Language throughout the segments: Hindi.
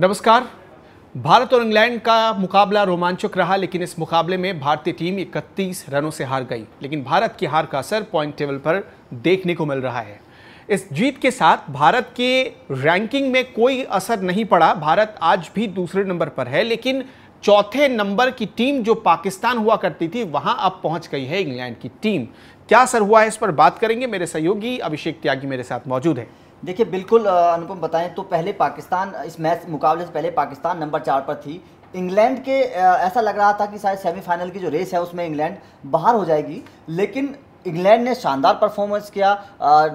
नमस्कार भारत और इंग्लैंड का मुकाबला रोमांचक रहा लेकिन इस मुकाबले में भारतीय टीम 31 रनों से हार गई लेकिन भारत की हार का असर पॉइंट टेबल पर देखने को मिल रहा है इस जीत के साथ भारत के रैंकिंग में कोई असर नहीं पड़ा भारत आज भी दूसरे नंबर पर है लेकिन चौथे नंबर की टीम जो पाकिस्तान हुआ करती थी वहां अब पहुंच गई है इंग्लैंड की टीम क्या असर हुआ है इस पर बात करेंगे मेरे सहयोगी अभिषेक त्यागी मेरे साथ मौजूद है देखिए बिल्कुल अनुपम बताएं तो पहले पाकिस्तान इस मैच मुकाबले से पहले पाकिस्तान नंबर चार पर थी इंग्लैंड के ऐसा लग रहा था कि शायद सेमीफाइनल की जो रेस है उसमें इंग्लैंड बाहर हो जाएगी लेकिन इंग्लैंड ने शानदार परफॉर्मेंस किया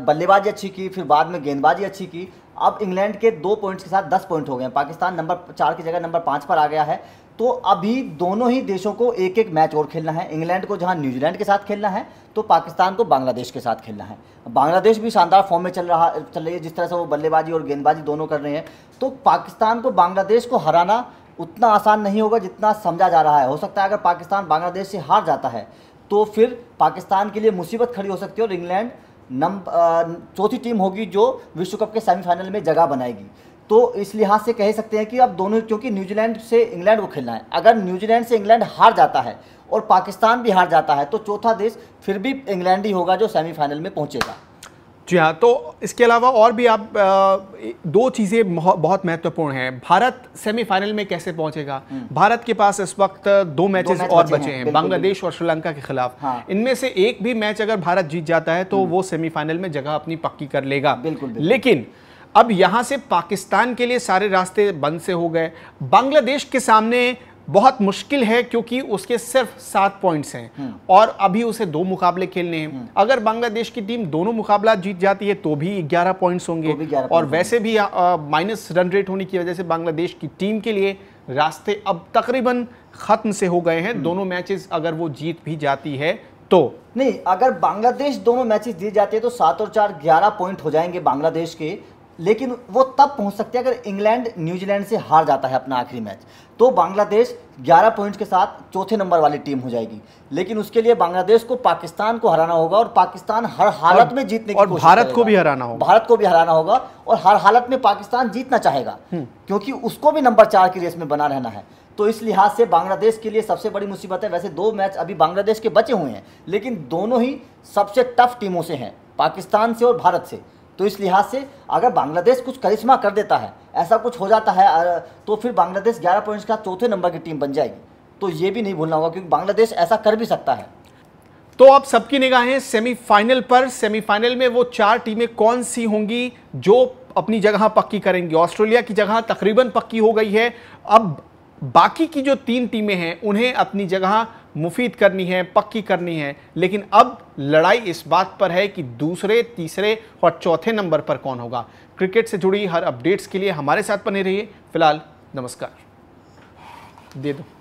बल्लेबाजी अच्छी की फिर बाद में गेंदबाजी अच्छी की अब इंग्लैंड के दो पॉइंट्स के साथ दस पॉइंट हो गए हैं पाकिस्तान नंबर चार की जगह नंबर पाँच पर आ गया है तो अभी दोनों ही देशों को एक एक मैच और खेलना है इंग्लैंड को जहां न्यूजीलैंड के साथ खेलना है तो पाकिस्तान को बांग्लादेश के साथ खेलना है बांग्लादेश भी शानदार फॉर्म में चल रहा चल रही है जिस तरह से वो बल्लेबाजी और गेंदबाजी दोनों कर रहे हैं तो पाकिस्तान को बांग्लादेश को हराना उतना आसान नहीं होगा जितना समझा जा रहा है हो सकता है अगर पाकिस्तान बांग्लादेश से हार जाता है तो फिर पाकिस्तान के लिए मुसीबत खड़ी हो सकती है और इंग्लैंड चौथी टीम होगी जो विश्व कप के सेमीफाइनल में जगह बनाएगी तो इस लिहाज से कह सकते हैं कि अब दोनों क्योंकि न्यूजीलैंड से इंग्लैंड को खेलना है अगर न्यूजीलैंड से इंग्लैंड हार जाता है और पाकिस्तान भी हार जाता है तो चौथा देश फिर भी इंग्लैंड ही होगा जो सेमीफाइनल में पहुंचेगा जी हाँ तो इसके अलावा और भी आप आ, दो चीज़ें बहुत महत्वपूर्ण हैं भारत सेमीफाइनल में कैसे पहुंचेगा हम्म। भारत के पास इस वक्त दो मैचेस मैच और बचे, हैं बांग्लादेश और श्रीलंका के खिलाफ हाँ। इनमें से एक भी मैच अगर भारत जीत जाता है तो हम्म। वो सेमीफाइनल में जगह अपनी पक्की कर लेगा बिल्कुल, बिल्कुल। लेकिन अब यहाँ से पाकिस्तान के लिए सारे रास्ते बंद से हो गए बांग्लादेश के सामने बहुत मुश्किल है क्योंकि उसके सिर्फ सात पॉइंट्स हैं हम्म। और अभी उसे दो मुकाबले खेलने हैं हम्म। अगर बांग्लादेश की टीम दोनों मुकाबला जीत जाती है तो भी ग्यारह पॉइंट्स होंगे तो और वैसे भी माइनस रन रेट होने की वजह से बांग्लादेश की टीम के लिए रास्ते अब तकरीबन ख़त्म से हो गए हैं हम्म। दोनों मैचेस अगर वो जीत भी जाती है तो नहीं अगर बांग्लादेश दोनों मैचेस जीत जाते हैं तो सात और चार ग्यारह पॉइंट हो जाएंगे बांग्लादेश के लेकिन वो तब पहुंच सकते हैं अगर इंग्लैंड न्यूजीलैंड से हार जाता है अपना आखिरी मैच तो बांग्लादेश 11 पॉइंट्स के साथ चौथे नंबर वाली टीम हो जाएगी लेकिन उसके लिए बांग्लादेश को पाकिस्तान को हराना होगा और पाकिस्तान हर हालत में जीतने की और भारत को भी हराना होगा भारत को भी हराना होगा और हर हालत में पाकिस्तान जीतना चाहेगा हम्म। क्योंकि उसको भी नंबर चार की रेस में बना रहना है तो इस लिहाज से बांग्लादेश के लिए सबसे बड़ी मुसीबत है वैसे दो मैच अभी बांग्लादेश के बचे हुए हैं लेकिन दोनों ही सबसे टफ टीमों से हैं पाकिस्तान से और भारत से तो इस लिहाज से अगर बांग्लादेश कुछ करिश्मा कर देता है ऐसा कुछ हो जाता है तो फिर बांग्लादेश ग्यारह पॉइंट्स का चौथे नंबर की टीम बन जाएगी तो ये भी नहीं भूलना होगा क्योंकि बांग्लादेश ऐसा कर भी सकता है तो आप सबकी निगाहें सेमीफाइनल पर सेमीफाइनल में वो चार टीमें कौन सी होंगी जो अपनी जगह पक्की करेंगी ऑस्ट्रेलिया की जगह तकरीबन पक्की हो गई है अब बाकी की जो तीन टीमें हैं उन्हें अपनी जगह मुफीद करनी है पक्की करनी है लेकिन अब लड़ाई इस बात पर है कि दूसरे तीसरे और चौथे नंबर पर कौन होगा क्रिकेट से जुड़ी हर अपडेट्स के लिए हमारे साथ बने रहिए फिलहाल नमस्कार दे दो